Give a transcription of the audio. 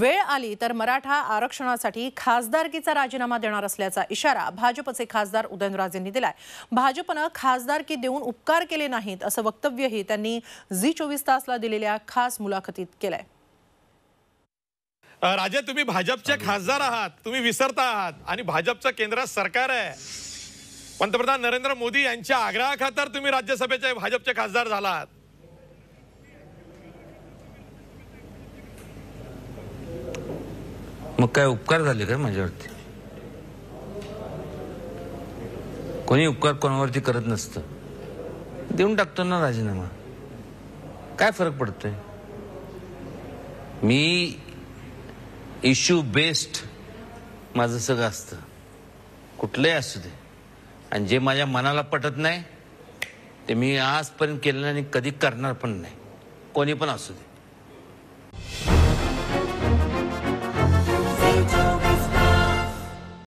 वेळ आली तर मराठा आरक्षणासाठी खासदारकीचा राजीनामा देणार असल्याचा इशारा भाजपचे खासदार यांनी दिलाय भाजपनं खासदारकी देऊन उपकार केले नाहीत असं वक्तव्यही त्यांनी झी चोवीस तासला दिलेल्या खास मुलाखतीत केलंय राजे तुम्ही भाजपचे खासदार आहात तुम्ही विसरता आहात आणि भाजपचं केंद्र सरकार आहे पंतप्रधान नरेंद्र मोदी यांच्या आग्रहाखातर तुम्ही राज्यसभेचे भाजपचे खासदार झाला आहात मग काय उपकार झाले काय माझ्यावरती कोणी उपकार कोणावरती करत नसतं देऊन टाकतो ना राजीनामा काय फरक पडतोय मी इश्यू बेस्ड माझं सगळं असतं कुठलंही असू दे आणि जे माझ्या मनाला पटत नाही ते मी आजपर्यंत केलं नाही आणि कधी करणार पण नाही कोणी पण असू दे